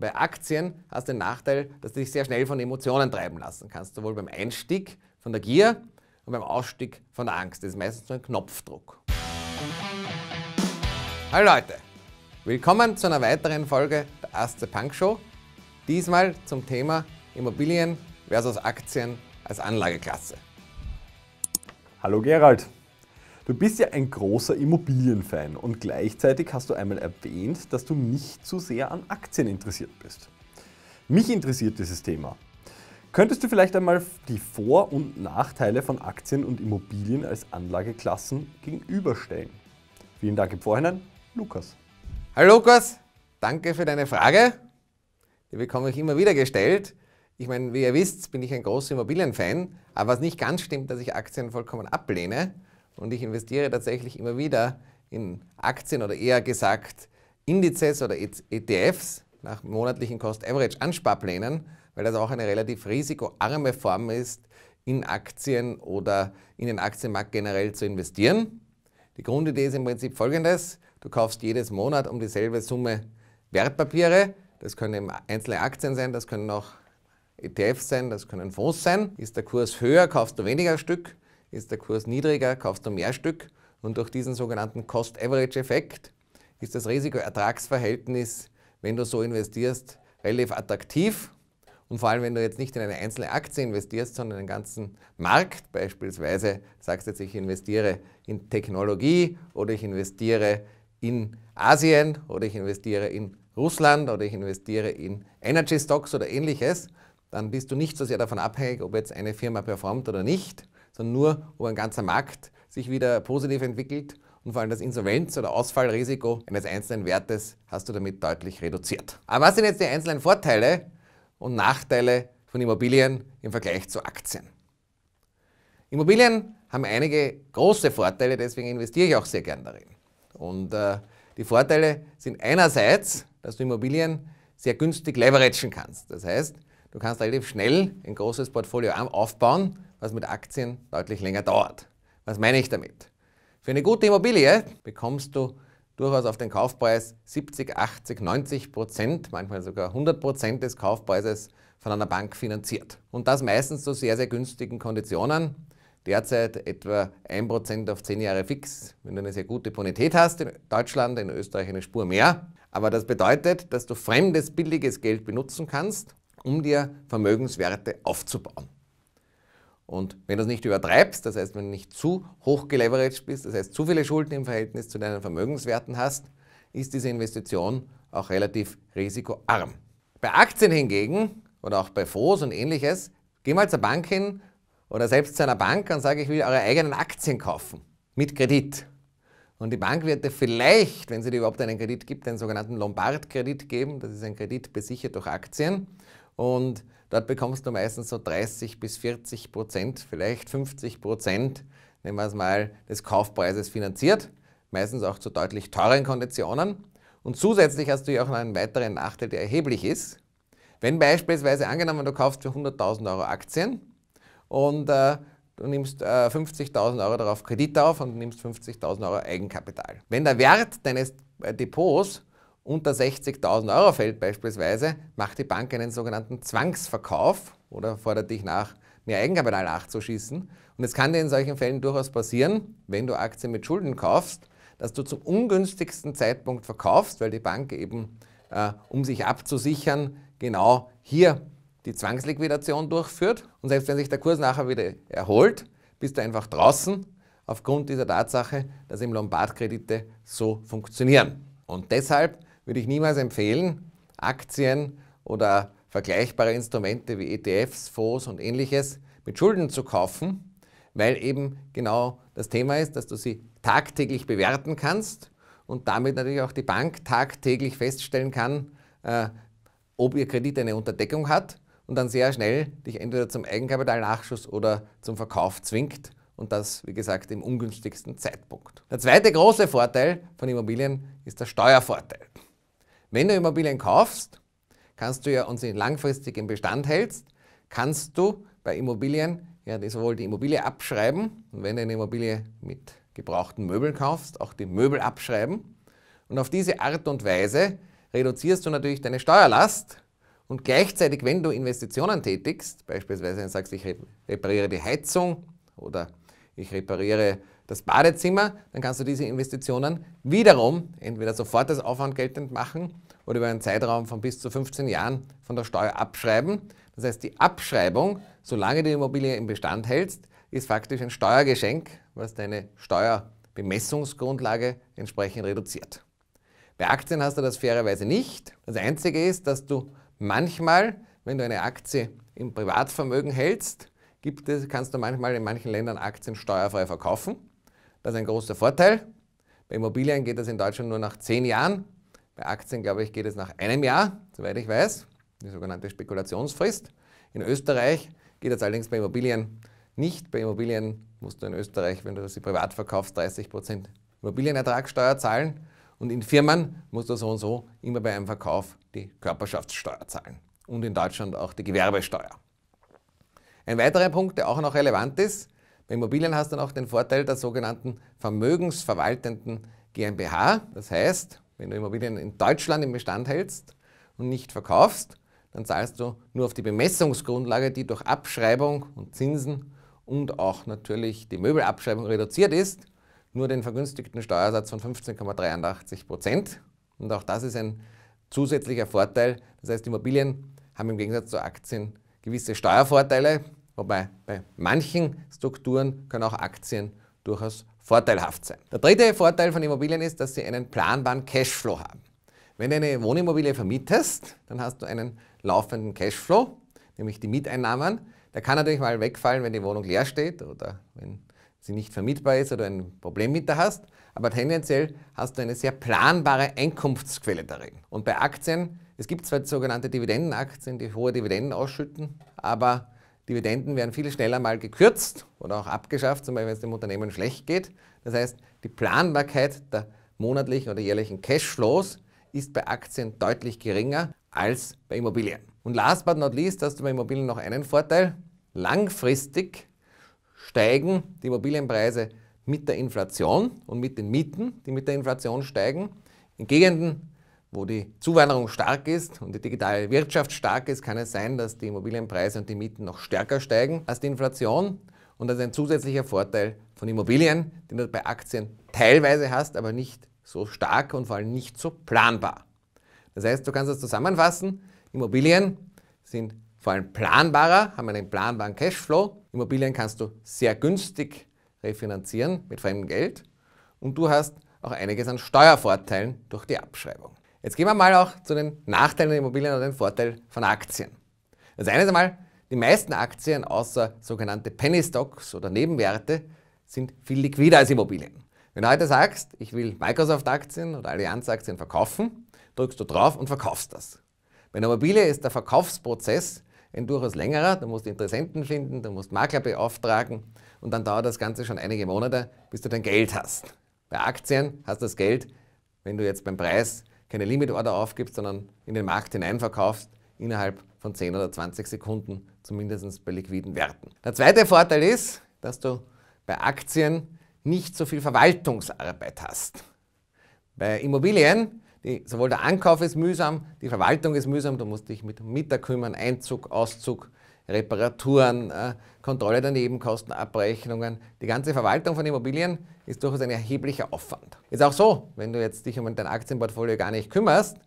Bei Aktien hast du den Nachteil, dass du dich sehr schnell von Emotionen treiben lassen kannst. Sowohl beim Einstieg von der Gier und beim Ausstieg von der Angst. Das ist meistens nur ein Knopfdruck. Hallo Leute, willkommen zu einer weiteren Folge der Asce Punk Show. Diesmal zum Thema Immobilien versus Aktien als Anlageklasse. Hallo Gerald. Du bist ja ein großer Immobilienfan und gleichzeitig hast du einmal erwähnt, dass du nicht zu sehr an Aktien interessiert bist. Mich interessiert dieses Thema. Könntest du vielleicht einmal die Vor- und Nachteile von Aktien und Immobilien als Anlageklassen gegenüberstellen? Vielen Dank im Vorhinein, Lukas. Hallo Lukas, danke für deine Frage. Die bekomme ich immer wieder gestellt. Ich meine, wie ihr wisst, bin ich ein großer Immobilienfan, aber was nicht ganz stimmt, dass ich Aktien vollkommen ablehne und ich investiere tatsächlich immer wieder in Aktien oder eher gesagt Indizes oder ETFs nach monatlichen Cost-Average-Ansparplänen, weil das auch eine relativ risikoarme Form ist, in Aktien oder in den Aktienmarkt generell zu investieren. Die Grundidee ist im Prinzip folgendes. Du kaufst jedes Monat um dieselbe Summe Wertpapiere. Das können einzelne Aktien sein, das können auch ETFs sein, das können Fonds sein. Ist der Kurs höher, kaufst du weniger Stück ist der Kurs niedriger, kaufst du mehr Stück und durch diesen sogenannten Cost-Average-Effekt ist das Risiko-Ertragsverhältnis, wenn du so investierst, relativ attraktiv. Und vor allem, wenn du jetzt nicht in eine einzelne Aktie investierst, sondern in den ganzen Markt beispielsweise, sagst jetzt, ich investiere in Technologie oder ich investiere in Asien oder ich investiere in Russland oder ich investiere in Energy Stocks oder ähnliches, dann bist du nicht so sehr davon abhängig, ob jetzt eine Firma performt oder nicht, sondern nur, ob ein ganzer Markt sich wieder positiv entwickelt und vor allem das Insolvenz- oder Ausfallrisiko eines einzelnen Wertes hast du damit deutlich reduziert. Aber was sind jetzt die einzelnen Vorteile und Nachteile von Immobilien im Vergleich zu Aktien? Immobilien haben einige große Vorteile, deswegen investiere ich auch sehr gern darin. Und äh, die Vorteile sind einerseits, dass du Immobilien sehr günstig leveragen kannst. Das heißt, du kannst relativ schnell ein großes Portfolio aufbauen, was mit Aktien deutlich länger dauert. Was meine ich damit? Für eine gute Immobilie bekommst du durchaus auf den Kaufpreis 70, 80, 90 Prozent, manchmal sogar 100 Prozent des Kaufpreises von einer Bank finanziert. Und das meistens zu sehr, sehr günstigen Konditionen. Derzeit etwa 1% Prozent auf 10 Jahre fix, wenn du eine sehr gute Bonität hast in Deutschland, in Österreich eine Spur mehr. Aber das bedeutet, dass du fremdes, billiges Geld benutzen kannst, um dir Vermögenswerte aufzubauen. Und wenn du es nicht übertreibst, das heißt, wenn du nicht zu hoch geleveraged bist, das heißt, zu viele Schulden im Verhältnis zu deinen Vermögenswerten hast, ist diese Investition auch relativ risikoarm. Bei Aktien hingegen oder auch bei Fonds und ähnliches, geh mal zur Bank hin oder selbst zu einer Bank und sage, ich will eure eigenen Aktien kaufen mit Kredit. Und die Bank wird dir vielleicht, wenn sie dir überhaupt einen Kredit gibt, einen sogenannten Lombard-Kredit geben. Das ist ein Kredit besichert durch Aktien. Und Dort bekommst du meistens so 30 bis 40 Prozent, vielleicht 50 Prozent, nehmen wir es mal, des Kaufpreises finanziert, meistens auch zu deutlich teuren Konditionen. Und zusätzlich hast du ja auch noch einen weiteren Nachteil, der erheblich ist. Wenn beispielsweise angenommen, du kaufst für 100.000 Euro Aktien und äh, du nimmst äh, 50.000 Euro darauf Kredit auf und nimmst 50.000 Euro Eigenkapital. Wenn der Wert deines äh, Depots unter 60.000 Euro fällt beispielsweise, macht die Bank einen sogenannten Zwangsverkauf oder fordert dich nach, mehr Eigenkapital nachzuschießen. Und es kann dir in solchen Fällen durchaus passieren, wenn du Aktien mit Schulden kaufst, dass du zum ungünstigsten Zeitpunkt verkaufst, weil die Bank eben, äh, um sich abzusichern, genau hier die Zwangsliquidation durchführt. Und selbst wenn sich der Kurs nachher wieder erholt, bist du einfach draußen aufgrund dieser Tatsache, dass eben Lombardkredite so funktionieren. Und deshalb würde ich niemals empfehlen. Aktien oder vergleichbare Instrumente wie ETFs, Fonds und ähnliches mit Schulden zu kaufen, weil eben genau das Thema ist, dass du sie tagtäglich bewerten kannst und damit natürlich auch die Bank tagtäglich feststellen kann, äh, ob ihr Kredit eine Unterdeckung hat und dann sehr schnell dich entweder zum Eigenkapitalnachschuss oder zum Verkauf zwingt und das, wie gesagt, im ungünstigsten Zeitpunkt. Der zweite große Vorteil von Immobilien ist der Steuervorteil. Wenn du Immobilien kaufst, kannst du ja und sie langfristig im Bestand hältst, kannst du bei Immobilien ja sowohl die Immobilie abschreiben und wenn du eine Immobilie mit gebrauchten Möbeln kaufst, auch die Möbel abschreiben. Und auf diese Art und Weise reduzierst du natürlich deine Steuerlast und gleichzeitig, wenn du Investitionen tätigst, beispielsweise wenn du sagst, ich repariere die Heizung oder ich repariere das Badezimmer, dann kannst du diese Investitionen wiederum entweder sofort als Aufwand geltend machen oder über einen Zeitraum von bis zu 15 Jahren von der Steuer abschreiben. Das heißt, die Abschreibung, solange du die Immobilie im Bestand hältst, ist faktisch ein Steuergeschenk, was deine Steuerbemessungsgrundlage entsprechend reduziert. Bei Aktien hast du das fairerweise nicht. Das Einzige ist, dass du manchmal, wenn du eine Aktie im Privatvermögen hältst, gibt es, kannst du manchmal in manchen Ländern Aktien steuerfrei verkaufen. Das ist ein großer Vorteil. Bei Immobilien geht das in Deutschland nur nach 10 Jahren. Bei Aktien, glaube ich, geht es nach einem Jahr, soweit ich weiß, die sogenannte Spekulationsfrist. In Österreich geht das allerdings bei Immobilien nicht. Bei Immobilien musst du in Österreich, wenn du sie privat verkaufst, 30% Immobilienertragssteuer zahlen. Und in Firmen musst du so und so immer bei einem Verkauf die Körperschaftssteuer zahlen. Und in Deutschland auch die Gewerbesteuer. Ein weiterer Punkt, der auch noch relevant ist, bei Immobilien hast du noch den Vorteil der sogenannten vermögensverwaltenden GmbH. Das heißt, wenn du Immobilien in Deutschland im Bestand hältst und nicht verkaufst, dann zahlst du nur auf die Bemessungsgrundlage, die durch Abschreibung und Zinsen und auch natürlich die Möbelabschreibung reduziert ist, nur den vergünstigten Steuersatz von 15,83 Prozent. Und auch das ist ein zusätzlicher Vorteil. Das heißt, Immobilien haben im Gegensatz zu Aktien gewisse Steuervorteile, wobei bei manchen Strukturen können auch Aktien durchaus vorteilhaft sein. Der dritte Vorteil von Immobilien ist, dass sie einen planbaren Cashflow haben. Wenn du eine Wohnimmobilie vermietest, dann hast du einen laufenden Cashflow, nämlich die Mieteinnahmen. Der kann natürlich mal wegfallen, wenn die Wohnung leer steht oder wenn sie nicht vermietbar ist oder einen Problemmieter hast. Aber tendenziell hast du eine sehr planbare Einkunftsquelle darin. Und bei Aktien, es gibt zwar sogenannte Dividendenaktien, die hohe Dividenden ausschütten, aber Dividenden werden viel schneller mal gekürzt oder auch abgeschafft, zum Beispiel wenn es dem Unternehmen schlecht geht. Das heißt, die Planbarkeit der monatlichen oder jährlichen Cashflows ist bei Aktien deutlich geringer als bei Immobilien. Und last but not least hast du bei Immobilien noch einen Vorteil. Langfristig steigen die Immobilienpreise mit der Inflation und mit den Mieten, die mit der Inflation steigen. In Gegenden, wo die Zuwanderung stark ist und die digitale Wirtschaft stark ist, kann es sein, dass die Immobilienpreise und die Mieten noch stärker steigen als die Inflation. Und das ist ein zusätzlicher Vorteil von Immobilien, den du bei Aktien teilweise hast, aber nicht so stark und vor allem nicht so planbar. Das heißt, du kannst das zusammenfassen. Immobilien sind vor allem planbarer, haben einen planbaren Cashflow. Immobilien kannst du sehr günstig refinanzieren mit fremdem Geld. Und du hast auch einiges an Steuervorteilen durch die Abschreibung. Jetzt gehen wir mal auch zu den Nachteilen der Immobilien und den Vorteil von Aktien. Das eine ist einmal, die meisten Aktien außer sogenannte Penny Stocks oder Nebenwerte sind viel liquider als Immobilien. Wenn du heute sagst, ich will Microsoft-Aktien oder Allianz-Aktien verkaufen, drückst du drauf und verkaufst das. Bei einer Immobilie ist der Verkaufsprozess ein durchaus längerer. Du musst Interessenten finden, du musst Makler beauftragen und dann dauert das Ganze schon einige Monate, bis du dein Geld hast. Bei Aktien hast du das Geld, wenn du jetzt beim Preis keine Limit-Order aufgibst, sondern in den Markt hineinverkaufst, innerhalb von 10 oder 20 Sekunden, zumindest bei liquiden Werten. Der zweite Vorteil ist, dass du bei Aktien nicht so viel Verwaltungsarbeit hast. Bei Immobilien, die, sowohl der Ankauf ist mühsam, die Verwaltung ist mühsam, du musst dich mit Mieter kümmern, Einzug, Auszug, Reparaturen, äh, Kontrolle der Nebenkostenabrechnungen. Die ganze Verwaltung von Immobilien ist durchaus ein erheblicher Aufwand. Ist auch so, wenn du jetzt dich um dein Aktienportfolio gar nicht kümmerst,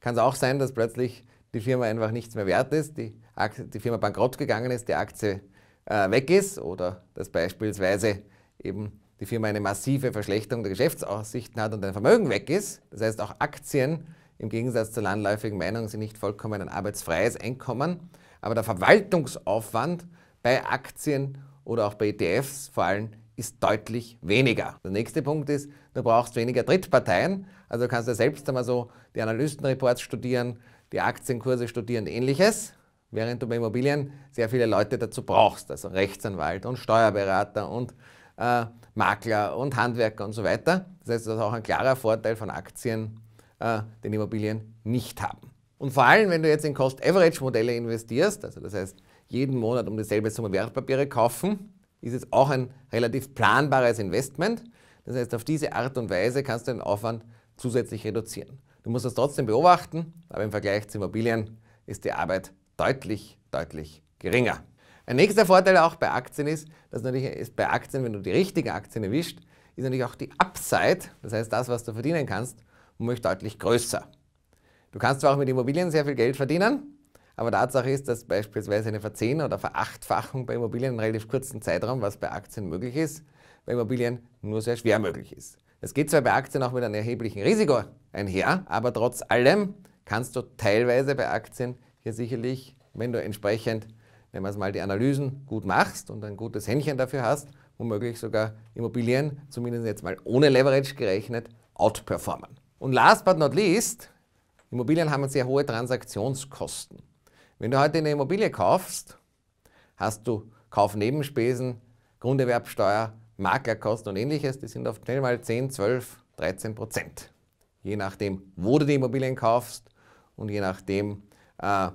kann es auch sein, dass plötzlich die Firma einfach nichts mehr wert ist, die, Aktie, die Firma bankrott gegangen ist, die Aktie äh, weg ist oder dass beispielsweise eben die Firma eine massive Verschlechterung der Geschäftsaussichten hat und dein Vermögen weg ist. Das heißt, auch Aktien im Gegensatz zur landläufigen Meinung sind nicht vollkommen ein arbeitsfreies Einkommen, aber der Verwaltungsaufwand bei Aktien oder auch bei ETFs vor allem ist deutlich weniger. Der nächste Punkt ist, du brauchst weniger Drittparteien. Also kannst du selbst einmal so die Analystenreports studieren, die Aktienkurse studieren, ähnliches, während du bei Immobilien sehr viele Leute dazu brauchst, also Rechtsanwalt und Steuerberater und äh, Makler und Handwerker und so weiter. Das heißt, das ist auch ein klarer Vorteil von Aktien äh, den Immobilien nicht haben. Und vor allem, wenn du jetzt in Cost-Average-Modelle investierst, also das heißt, jeden Monat um dieselbe Summe Wertpapiere kaufen, ist es auch ein relativ planbares Investment. Das heißt, auf diese Art und Weise kannst du den Aufwand zusätzlich reduzieren. Du musst das trotzdem beobachten, aber im Vergleich zu Immobilien ist die Arbeit deutlich, deutlich geringer. Ein nächster Vorteil auch bei Aktien ist, dass natürlich ist bei Aktien, wenn du die richtigen Aktien erwischt, ist natürlich auch die Upside, das heißt das, was du verdienen kannst, nämlich deutlich größer. Du kannst zwar auch mit Immobilien sehr viel Geld verdienen, aber Tatsache ist, dass beispielsweise eine Verzehn- oder Verachtfachung bei Immobilien in einem relativ kurzen Zeitraum, was bei Aktien möglich ist, bei Immobilien nur sehr schwer möglich ist. Es geht zwar bei Aktien auch mit einem erheblichen Risiko einher, aber trotz allem kannst du teilweise bei Aktien hier sicherlich, wenn du entsprechend, wenn man es mal, die Analysen gut machst und ein gutes Händchen dafür hast, womöglich sogar Immobilien, zumindest jetzt mal ohne Leverage gerechnet, outperformen. Und last but not least, Immobilien haben sehr hohe Transaktionskosten. Wenn du heute eine Immobilie kaufst, hast du Kaufnebenspesen, Grunderwerbsteuer, Maklerkosten und ähnliches, die sind oft schnell mal 10, 12, 13 Prozent. Je nachdem, wo du die Immobilien kaufst und je nachdem, äh,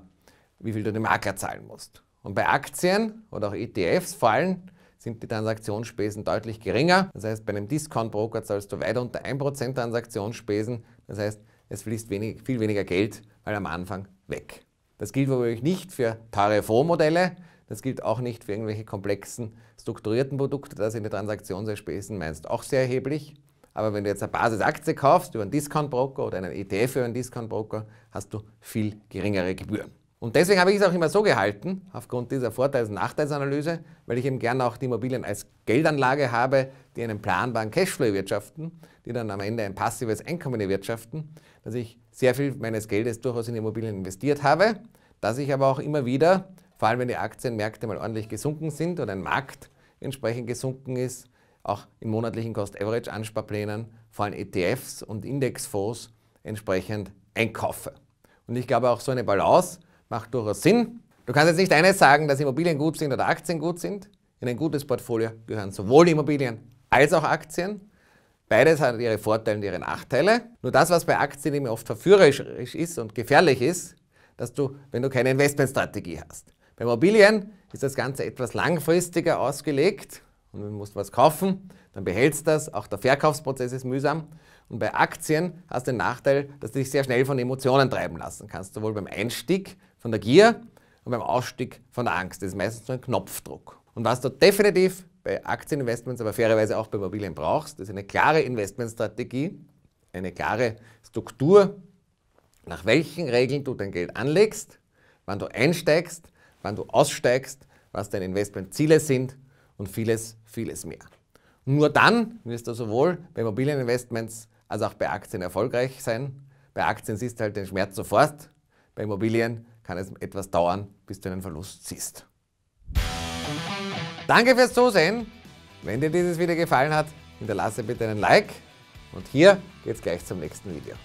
wie viel du dem Makler zahlen musst. Und bei Aktien oder auch ETFs vor allem sind die Transaktionsspesen deutlich geringer. Das heißt, bei einem Discount-Broker zahlst du weit unter 1% Transaktionsspesen. Das heißt, es fließt wenig, viel weniger Geld mal halt am Anfang weg. Das gilt womöglich nicht für teure Fondsmodelle. Das gilt auch nicht für irgendwelche komplexen, strukturierten Produkte. Da sind die Transaktionsspesen meist auch sehr erheblich. Aber wenn du jetzt eine Basisaktie kaufst über einen Discount-Broker oder einen ETF über einen Discount-Broker, hast du viel geringere Gebühren. Und deswegen habe ich es auch immer so gehalten, aufgrund dieser Vorteils- und Nachteilsanalyse, weil ich eben gerne auch die Immobilien als Geldanlage habe, die einen planbaren Cashflow wirtschaften, die dann am Ende ein passives Einkommen erwirtschaften, dass ich sehr viel meines Geldes durchaus in Immobilien investiert habe, dass ich aber auch immer wieder, vor allem wenn die Aktienmärkte mal ordentlich gesunken sind oder ein Markt entsprechend gesunken ist, auch in monatlichen Cost-Average-Ansparplänen, vor allem ETFs und Indexfonds entsprechend einkaufe. Und ich glaube auch so eine Balance, macht durchaus Sinn. Du kannst jetzt nicht eines sagen, dass Immobilien gut sind oder Aktien gut sind. In ein gutes Portfolio gehören sowohl Immobilien als auch Aktien. Beides hat ihre Vorteile und ihre Nachteile. Nur das, was bei Aktien immer oft verführerisch ist und gefährlich ist, dass du, wenn du keine Investmentstrategie hast. Bei Immobilien ist das Ganze etwas langfristiger ausgelegt und du musst was kaufen, dann behältst du das, auch der Verkaufsprozess ist mühsam. Und bei Aktien hast du den Nachteil, dass du dich sehr schnell von Emotionen treiben lassen kannst, sowohl beim Einstieg von der Gier und beim Ausstieg von der Angst. Das ist meistens so ein Knopfdruck. Und was du definitiv bei Aktieninvestments, aber fairerweise auch bei Immobilien brauchst, ist eine klare Investmentstrategie, eine klare Struktur, nach welchen Regeln du dein Geld anlegst, wann du einsteigst, wann du aussteigst, was deine Investmentziele sind und vieles, vieles mehr. Nur dann wirst du sowohl bei Immobilieninvestments als auch bei Aktien erfolgreich sein. Bei Aktien siehst du halt den Schmerz sofort, bei Immobilien kann es etwas dauern, bis du einen Verlust siehst. Danke fürs Zusehen. Wenn dir dieses Video gefallen hat, hinterlasse bitte einen Like. Und hier geht's gleich zum nächsten Video.